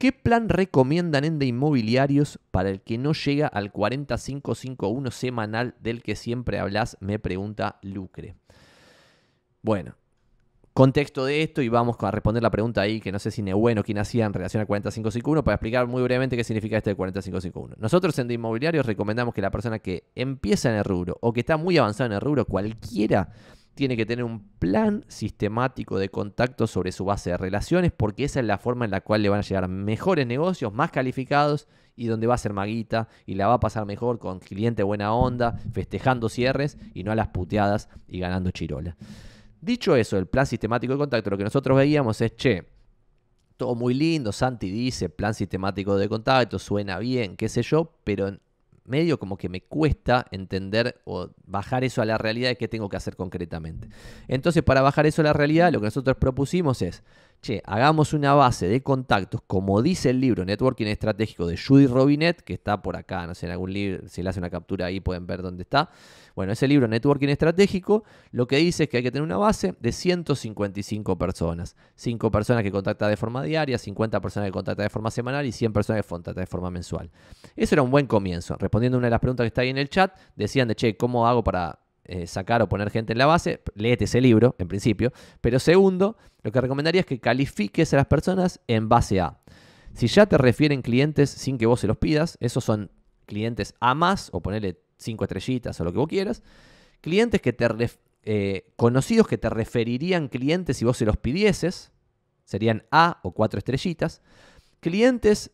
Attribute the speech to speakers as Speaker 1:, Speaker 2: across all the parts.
Speaker 1: ¿Qué plan recomiendan en de inmobiliarios para el que no llega al 45.5.1 semanal del que siempre hablas? Me pregunta Lucre. Bueno, contexto de esto y vamos a responder la pregunta ahí, que no sé si es bueno quién hacía en relación a 45.5.1 para explicar muy brevemente qué significa este 45.5.1. Nosotros en de inmobiliarios recomendamos que la persona que empieza en el rubro o que está muy avanzada en el rubro, cualquiera tiene que tener un plan sistemático de contacto sobre su base de relaciones, porque esa es la forma en la cual le van a llegar mejores negocios, más calificados y donde va a ser maguita y la va a pasar mejor con cliente buena onda, festejando cierres y no a las puteadas y ganando chirola. Dicho eso, el plan sistemático de contacto, lo que nosotros veíamos es, che, todo muy lindo, Santi dice, plan sistemático de contacto, suena bien, qué sé yo, pero medio como que me cuesta entender o bajar eso a la realidad de qué tengo que hacer concretamente. Entonces, para bajar eso a la realidad, lo que nosotros propusimos es che, hagamos una base de contactos, como dice el libro Networking Estratégico de Judy Robinet, que está por acá, no sé, en algún libro, si le hace una captura ahí pueden ver dónde está. Bueno, ese libro Networking Estratégico lo que dice es que hay que tener una base de 155 personas. 5 personas que contacta de forma diaria, 50 personas que contacta de forma semanal y 100 personas que contacta de forma mensual. Eso era un buen comienzo. Respondiendo a una de las preguntas que está ahí en el chat, decían de, che, ¿cómo hago para eh, sacar o poner gente en la base, léete ese libro, en principio. Pero segundo, lo que recomendaría es que califiques a las personas en base a. Si ya te refieren clientes sin que vos se los pidas, esos son clientes A más, o ponerle cinco estrellitas o lo que vos quieras. Clientes que te eh, conocidos que te referirían clientes si vos se los pidieses, serían A o cuatro estrellitas. Clientes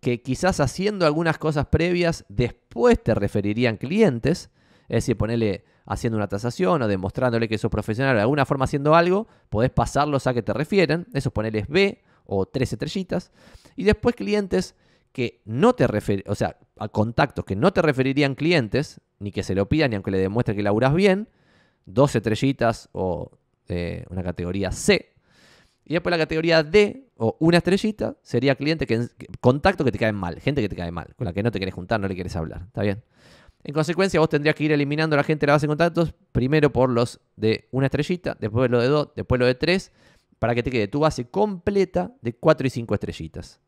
Speaker 1: que quizás haciendo algunas cosas previas después te referirían clientes es decir, ponerle haciendo una tasación o demostrándole que sos profesional o de alguna forma haciendo algo, podés pasarlos a que te refieren. Eso es ponerles B o tres estrellitas. Y después clientes que no te referirían, o sea, a contactos que no te referirían clientes, ni que se lo pidan, ni aunque le demuestre que laburas bien, dos estrellitas o eh, una categoría C. Y después la categoría D o una estrellita sería cliente que, contacto que te caen mal, gente que te cae mal, con la que no te querés juntar, no le quieres hablar. ¿Está bien? En consecuencia, vos tendrías que ir eliminando a la gente de la base de contactos, primero por los de una estrellita, después lo de dos, después lo de tres, para que te quede tu base completa de cuatro y cinco estrellitas.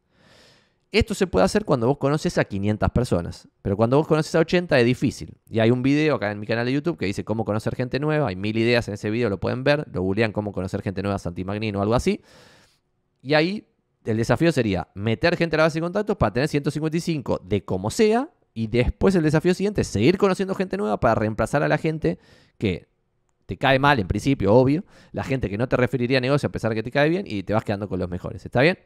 Speaker 1: Esto se puede hacer cuando vos conoces a 500 personas, pero cuando vos conoces a 80 es difícil. Y hay un video acá en mi canal de YouTube que dice cómo conocer gente nueva, hay mil ideas en ese video, lo pueden ver, lo googlean cómo conocer gente nueva, Santi Magnino o algo así. Y ahí el desafío sería meter gente a la base de contactos para tener 155 de como sea y después el desafío siguiente es seguir conociendo gente nueva para reemplazar a la gente que te cae mal en principio, obvio. La gente que no te referiría a negocio a pesar de que te cae bien y te vas quedando con los mejores. ¿Está bien?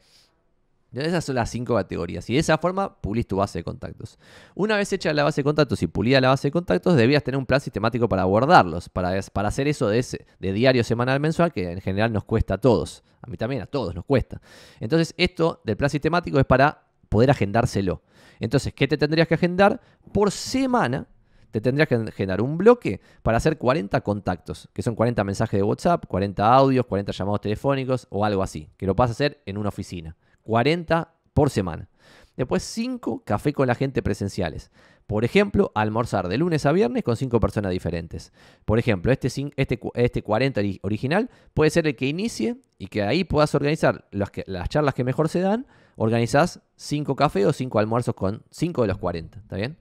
Speaker 1: Esas son las cinco categorías. Y de esa forma pulís tu base de contactos. Una vez hecha la base de contactos y pulida la base de contactos, debías tener un plan sistemático para abordarlos, para, para hacer eso de, ese, de diario, semanal, mensual, que en general nos cuesta a todos. A mí también, a todos nos cuesta. Entonces, esto del plan sistemático es para poder agendárselo. Entonces, ¿qué te tendrías que agendar? Por semana te tendrías que agendar un bloque para hacer 40 contactos, que son 40 mensajes de WhatsApp, 40 audios, 40 llamados telefónicos o algo así, que lo vas a hacer en una oficina. 40 por semana. Después 5 café con la gente presenciales. Por ejemplo, almorzar de lunes a viernes con 5 personas diferentes. Por ejemplo, este, 40 este este original puede ser el que inicie y que ahí puedas organizar las charlas que mejor se dan organizás 5 cafés o 5 almuerzos con 5 de los 40, ¿está bien?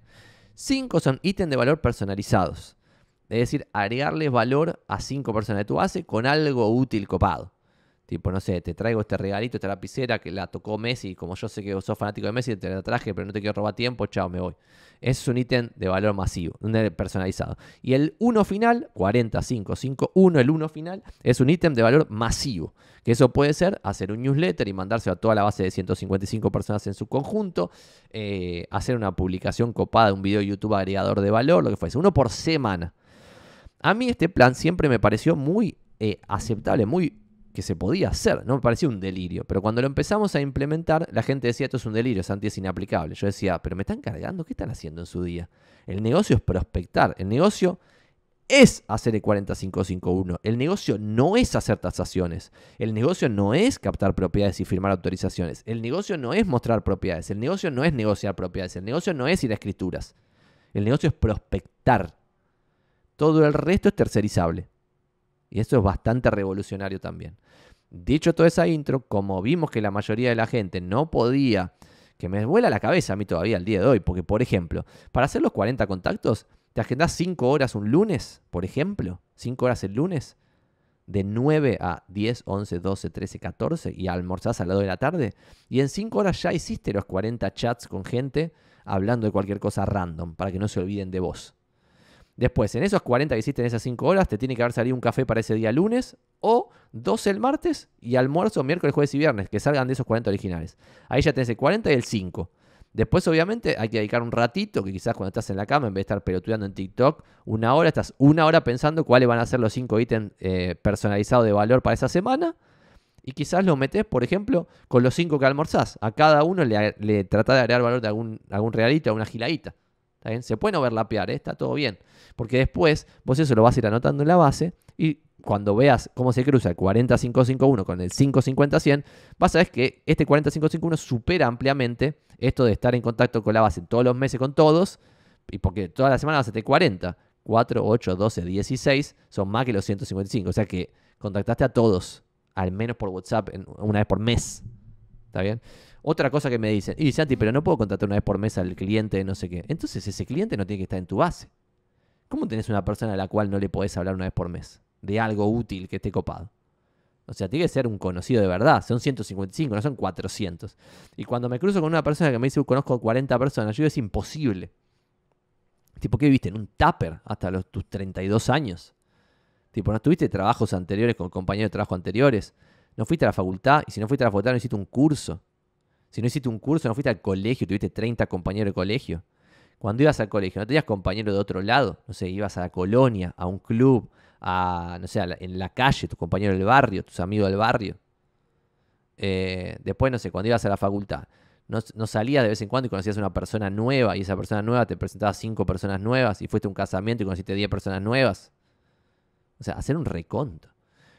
Speaker 1: 5 son ítems de valor personalizados. Es decir, agregarles valor a 5 personas de tu base con algo útil copado. Tipo, no sé, te traigo este regalito, esta lapicera que la tocó Messi. Como yo sé que sos fanático de Messi, te la traje, pero no te quiero robar tiempo, chao, me voy. Es un ítem de valor masivo, un personalizado. Y el 1 final, 45, 5, 1, el 1 final, es un ítem de valor masivo. Que eso puede ser hacer un newsletter y mandárselo a toda la base de 155 personas en su conjunto, eh, hacer una publicación copada un video de YouTube agregador de valor, lo que fuese, uno por semana. A mí este plan siempre me pareció muy eh, aceptable, muy que se podía hacer, ¿no? Me parecía un delirio. Pero cuando lo empezamos a implementar, la gente decía, esto es un delirio, Santi es inaplicable. Yo decía, pero me están cargando, ¿qué están haciendo en su día? El negocio es prospectar, el negocio es hacer el 4551, el negocio no es hacer tasaciones, el negocio no es captar propiedades y firmar autorizaciones, el negocio no es mostrar propiedades, el negocio no es negociar propiedades, el negocio no es ir a escrituras, el negocio es prospectar. Todo el resto es tercerizable. Y eso es bastante revolucionario también. Dicho toda esa intro, como vimos que la mayoría de la gente no podía, que me vuela la cabeza a mí todavía al día de hoy, porque por ejemplo, para hacer los 40 contactos, te agendas 5 horas un lunes, por ejemplo, 5 horas el lunes, de 9 a 10, 11, 12, 13, 14 y almorzás al lado de la tarde. Y en 5 horas ya hiciste los 40 chats con gente hablando de cualquier cosa random para que no se olviden de vos. Después, en esos 40 que hiciste en esas 5 horas, te tiene que haber salido un café para ese día lunes o dos el martes y almuerzo miércoles, jueves y viernes, que salgan de esos 40 originales. Ahí ya tenés el 40 y el 5. Después, obviamente, hay que dedicar un ratito, que quizás cuando estás en la cama, en vez de estar pelotudeando en TikTok, una hora, estás una hora pensando cuáles van a ser los 5 ítems eh, personalizados de valor para esa semana. Y quizás lo metes, por ejemplo, con los 5 que almorzás. A cada uno le, le tratás de agregar valor de algún, algún realito, alguna giladita. ¿Está bien? Se puede no ver ¿eh? está todo bien. Porque después vos eso lo vas a ir anotando en la base y cuando veas cómo se cruza el 40551 con el 550100, vas a ver que este 40551 supera ampliamente esto de estar en contacto con la base todos los meses con todos, y porque toda la semana vas a tener 40. 4, 8, 12, 16 son más que los 155. O sea que contactaste a todos, al menos por WhatsApp, una vez por mes. ¿Está bien? Otra cosa que me dicen, y Santi, pero no puedo contactar una vez por mes al cliente, no sé qué. Entonces ese cliente no tiene que estar en tu base. ¿Cómo tenés una persona a la cual no le podés hablar una vez por mes? De algo útil que esté copado. O sea, tiene que ser un conocido de verdad. Son 155, no son 400. Y cuando me cruzo con una persona que me dice, conozco 40 personas, yo digo, es imposible. Tipo, ¿qué viviste? En un tupper hasta los, tus 32 años. Tipo, no tuviste trabajos anteriores con compañeros de trabajo anteriores. No fuiste a la facultad y si no fuiste a la facultad no hiciste un curso. Si no hiciste un curso, no fuiste al colegio, tuviste 30 compañeros de colegio cuando ibas al colegio, ¿no tenías compañeros de otro lado? No sé, ibas a la colonia, a un club, a, no sé, en la calle, tus compañeros del barrio, tus amigos del barrio. Eh, después, no sé, cuando ibas a la facultad, no, salías de vez en cuando y conocías a una persona nueva y esa persona nueva te presentaba cinco personas nuevas y fuiste a un casamiento y conociste diez personas nuevas. O sea, hacer un reconto.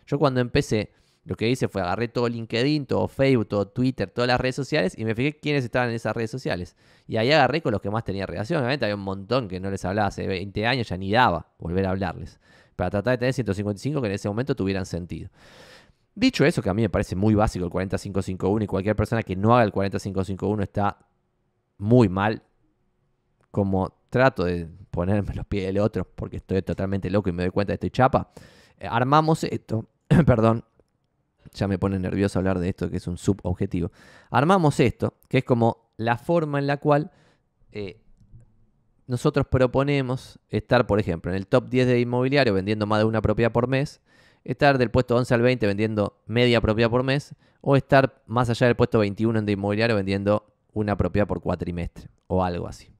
Speaker 1: Yo cuando empecé, lo que hice fue agarré todo LinkedIn, todo Facebook, todo Twitter, todas las redes sociales y me fijé quiénes estaban en esas redes sociales. Y ahí agarré con los que más tenía relación. Obviamente había un montón que no les hablaba hace 20 años, ya ni daba volver a hablarles. Para tratar de tener 155 que en ese momento tuvieran sentido. Dicho eso, que a mí me parece muy básico el 4551. y cualquier persona que no haga el 4551 está muy mal, como trato de ponerme los pies del otro porque estoy totalmente loco y me doy cuenta de estoy chapa, eh, armamos esto, perdón, ya me pone nervioso hablar de esto que es un subobjetivo. Armamos esto, que es como la forma en la cual eh, nosotros proponemos estar, por ejemplo, en el top 10 de inmobiliario vendiendo más de una propiedad por mes, estar del puesto 11 al 20 vendiendo media propiedad por mes, o estar más allá del puesto 21 en de inmobiliario vendiendo una propiedad por cuatrimestre, o algo así.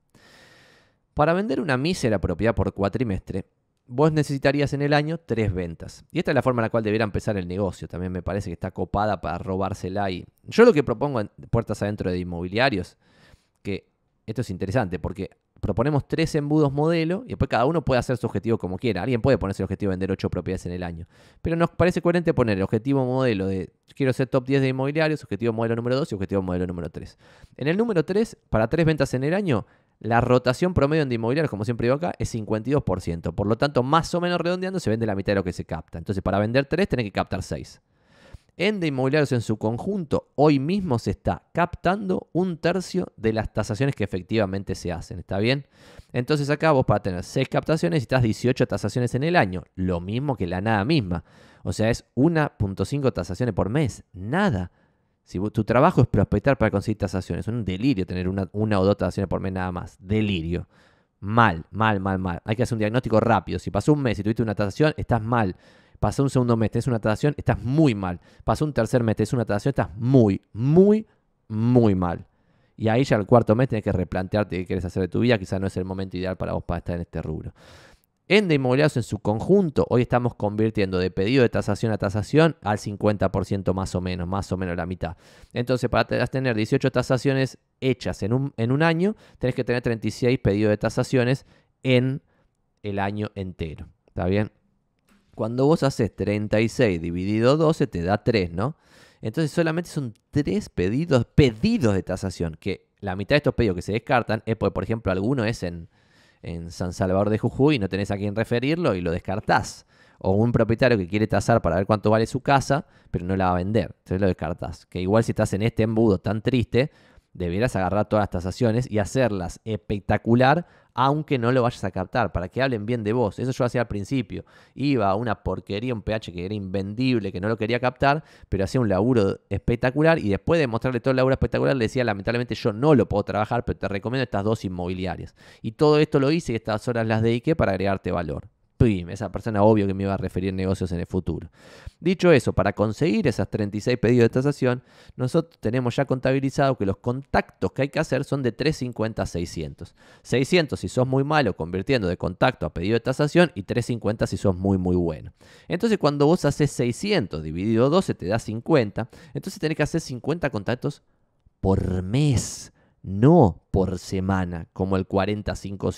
Speaker 1: Para vender una mísera propiedad por cuatrimestre, vos necesitarías en el año tres ventas. Y esta es la forma en la cual debiera empezar el negocio. También me parece que está copada para robársela. Y yo lo que propongo en puertas adentro de inmobiliarios, que esto es interesante, porque proponemos tres embudos modelo y después cada uno puede hacer su objetivo como quiera. Alguien puede ponerse el objetivo de vender ocho propiedades en el año. Pero nos parece coherente poner el objetivo modelo de quiero ser top 10 de inmobiliarios, objetivo modelo número 2 y objetivo modelo número 3. En el número 3, para tres ventas en el año, la rotación promedio en inmobiliarios, como siempre digo acá, es 52%. Por lo tanto, más o menos redondeando, se vende la mitad de lo que se capta. Entonces, para vender 3, tiene que captar 6. En de inmobiliarios en su conjunto, hoy mismo se está captando un tercio de las tasaciones que efectivamente se hacen. ¿Está bien? Entonces acá vos para tener 6 captaciones necesitas 18 tasaciones en el año. Lo mismo que la nada misma. O sea, es 1.5 tasaciones por mes. Nada. Si tu trabajo es prospectar para conseguir tasaciones, es un delirio tener una, una o dos tasaciones por mes nada más. Delirio. Mal, mal, mal, mal. Hay que hacer un diagnóstico rápido. Si pasó un mes y tuviste una tasación, estás mal. Pasó un segundo mes, tenés una tasación, estás muy mal. Pasó un tercer mes, tenés una tasación, estás muy, muy, muy mal. Y ahí ya el cuarto mes tenés que replantearte qué quieres hacer de tu vida. Quizás no es el momento ideal para vos para estar en este rubro en de inmobiliarios en su conjunto, hoy estamos convirtiendo de pedido de tasación a tasación al 50% más o menos, más o menos la mitad. Entonces, para tener 18 tasaciones hechas en un, en un año, tenés que tener 36 pedidos de tasaciones en el año entero. ¿Está bien? Cuando vos haces 36 dividido 12, te da 3, ¿no? Entonces solamente son 3 pedidos, pedidos de tasación, que la mitad de estos pedidos que se descartan es por ejemplo, alguno es en en San Salvador de Jujuy y no tenés a quién referirlo y lo descartás. O un propietario que quiere tasar para ver cuánto vale su casa, pero no la va a vender. Entonces lo descartás. Que igual si estás en este embudo tan triste, debieras agarrar todas las tasaciones y hacerlas espectacular aunque no lo vayas a captar, para que hablen bien de vos. Eso yo hacía al principio. Iba a una porquería, un pH que era invendible, que no lo quería captar, pero hacía un laburo espectacular y después de mostrarle todo el laburo espectacular le decía, lamentablemente yo no lo puedo trabajar, pero te recomiendo estas dos inmobiliarias. Y todo esto lo hice y estas horas las dediqué para agregarte valor esa persona obvio que me iba a referir negocios en el futuro. Dicho eso, para conseguir esas 36 pedidos de tasación, nosotros tenemos ya contabilizado que los contactos que hay que hacer son de 350 a 600. 600 si sos muy malo convirtiendo de contacto a pedido de tasación y 350 si sos muy muy bueno. Entonces cuando vos haces 600 dividido 12 te da 50, entonces tenés que hacer 50 contactos por mes no por semana, como el 40 5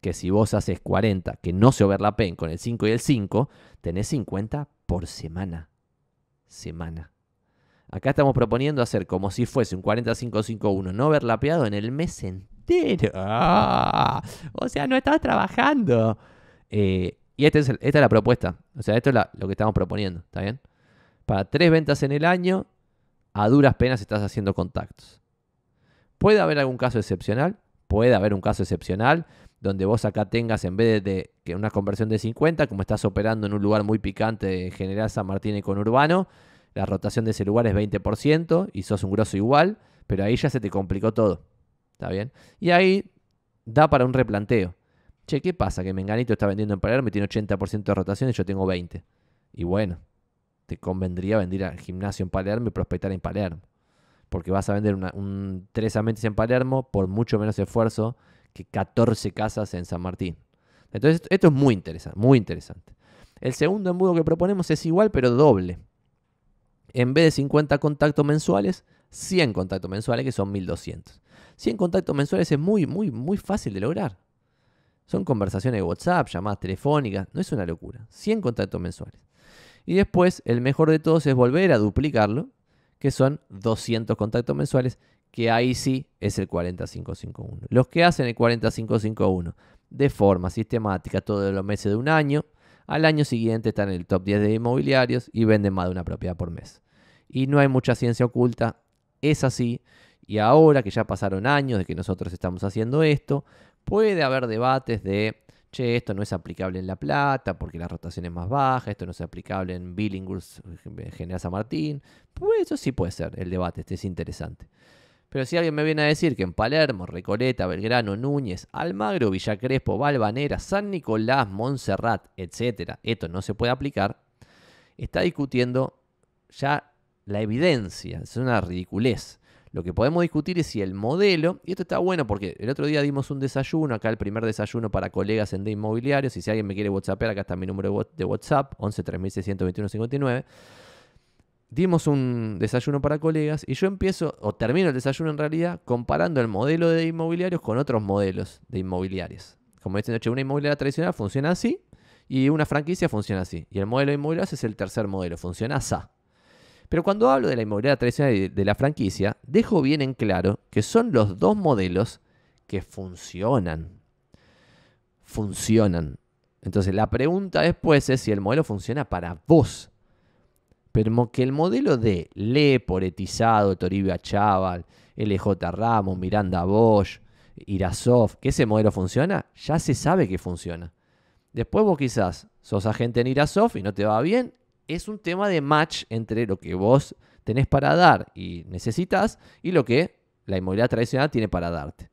Speaker 1: que si vos haces 40, que no se overlapen con el 5 y el 5, tenés 50 por semana. Semana. Acá estamos proponiendo hacer como si fuese un 4551 no overlapeado en el mes entero. ¡Ah! O sea, no estás trabajando. Eh, y este esta es la propuesta. O sea, esto es lo que estamos proponiendo. ¿Está bien? Para tres ventas en el año, a duras penas estás haciendo contactos. Puede haber algún caso excepcional, puede haber un caso excepcional donde vos acá tengas en vez de, que una conversión de 50, como estás operando en un lugar muy picante de General San Martín y con Urbano, la rotación de ese lugar es 20% y sos un grosso igual, pero ahí ya se te complicó todo. ¿Está bien? Y ahí da para un replanteo. Che, ¿qué pasa? Que Menganito está vendiendo en Palermo y tiene 80% de rotación y yo tengo 20. Y bueno, te convendría vender al gimnasio en Palermo y prospectar en Palermo porque vas a vender un un, tres meses en Palermo por mucho menos esfuerzo que 14 casas en San Martín. Entonces, esto, es muy interesante, muy interesante. El segundo embudo que proponemos es igual, pero doble. En vez de 50 contactos mensuales, 100 contactos mensuales, que son 1200. 100 contactos mensuales es muy, muy, muy fácil de lograr. Son conversaciones de WhatsApp, llamadas telefónicas, no es una locura. 100 contactos mensuales. Y después, el mejor de todos es volver a duplicarlo que son 200 contactos mensuales, que ahí sí es el 4551. Los que hacen el 4551 de forma sistemática todos los meses de un año, al año siguiente están en el top 10 de inmobiliarios y venden más de una propiedad por mes. Y no hay mucha ciencia oculta, es así. Y ahora que ya pasaron años de que nosotros estamos haciendo esto, puede haber debates de che, esto no es aplicable en La Plata porque la rotación es más baja, esto no es aplicable en Billinghurst, eh, General San Martín. Pues eso sí puede ser el debate, este es interesante. Pero si alguien me viene a decir que en Palermo, Recoleta, Belgrano, Núñez, Almagro, Villa Crespo, Valvanera, San Nicolás, Montserrat, etcétera, esto no se puede aplicar, está discutiendo ya la evidencia, es una ridiculez. Lo que podemos discutir es si el modelo, y esto está bueno porque el otro día dimos un desayuno, acá el primer desayuno para colegas en de inmobiliarios, y si alguien me quiere whatsappear, acá está mi número de WhatsApp, 11 59 dimos un desayuno para colegas y yo empiezo, o termino el desayuno en realidad, comparando el modelo de inmobiliarios con otros modelos de inmobiliarios. Como dicen, una inmobiliaria tradicional funciona así y una franquicia funciona así. Y el modelo de inmobiliarios es el tercer modelo, funciona así. Pero cuando hablo de la inmobiliaria tradicional de la franquicia, dejo bien en claro que son los dos modelos que funcionan. Funcionan. Entonces la pregunta después es si el modelo funciona para vos. Pero que el modelo de Le, Poretizado, Toribio Chaval, LJ Ramos, Miranda Bosch, Irasov, que ese modelo funciona, ya se sabe que funciona. Después vos quizás sos agente en Irasov y no te va bien es un tema de match entre lo que vos tenés para dar y necesitas y lo que la inmobiliaria tradicional tiene para darte.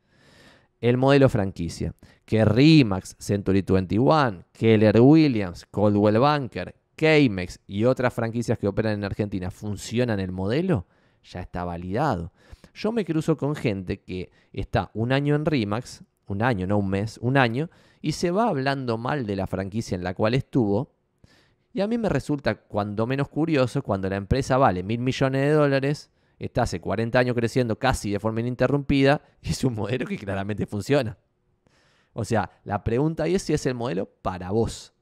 Speaker 1: El modelo franquicia, que Remax, Century 21, Keller Williams, Coldwell Banker, k e y otras franquicias que operan en Argentina funcionan el modelo, ya está validado. Yo me cruzo con gente que está un año en Remax, un año, no un mes, un año, y se va hablando mal de la franquicia en la cual estuvo, y a mí me resulta cuando menos curioso cuando la empresa vale mil millones de dólares, está hace 40 años creciendo casi de forma ininterrumpida y es un modelo que claramente funciona. O sea, la pregunta ahí es si es el modelo para vos.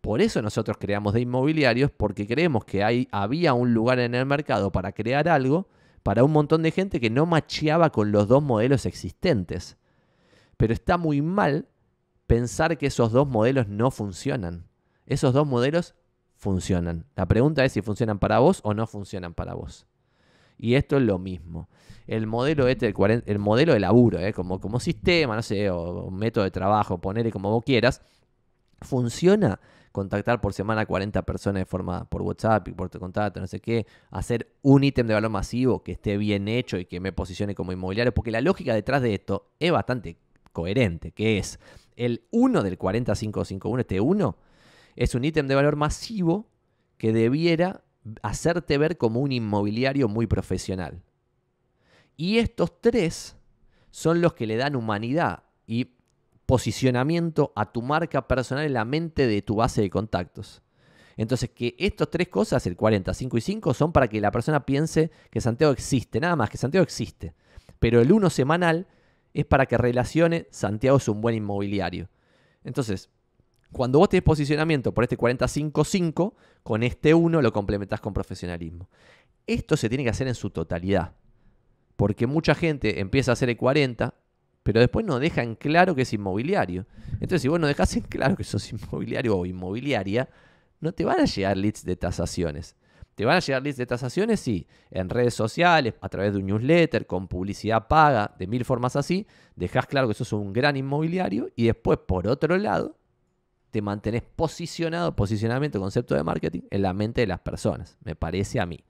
Speaker 1: Por eso nosotros creamos de inmobiliarios, porque creemos que hay, había un lugar en el mercado para crear algo para un montón de gente que no macheaba con los dos modelos existentes. Pero está muy mal pensar que esos dos modelos no funcionan. Esos dos modelos funcionan. La pregunta es si funcionan para vos o no funcionan para vos. Y esto es lo mismo. El modelo, este, el, el modelo de laburo, eh, como, como sistema, no sé, o, método de trabajo, ponerle como vos quieras, funciona contactar por semana a 40 personas de forma por WhatsApp y por tu contacto, no sé qué, hacer un ítem de valor masivo que esté bien hecho y que me posicione como inmobiliario, porque la lógica detrás de esto es bastante coherente, que es el 1 del 40551, este 1 es un ítem de valor masivo que debiera hacerte ver como un inmobiliario muy profesional. Y estos tres son los que le dan humanidad y posicionamiento a tu marca personal en la mente de tu base de contactos. Entonces, que estos tres cosas, el 45 y 5, son para que la persona piense que Santiago existe, nada más que Santiago existe. Pero el uno semanal es para que relacione Santiago es un buen inmobiliario. Entonces, cuando vos tenés posicionamiento por este 45-5, con este 1 lo complementás con profesionalismo. Esto se tiene que hacer en su totalidad. Porque mucha gente empieza a hacer el 40, pero después no deja en claro que es inmobiliario. Entonces, si vos no dejás en claro que sos inmobiliario o inmobiliaria, no te van a llegar leads de tasaciones. Te van a llegar leads de tasaciones, sí, en redes sociales, a través de un newsletter, con publicidad paga, de mil formas así. Dejas claro que sos un gran inmobiliario y después, por otro lado, te mantenés posicionado, posicionamiento, concepto de marketing, en la mente de las personas, me parece a mí.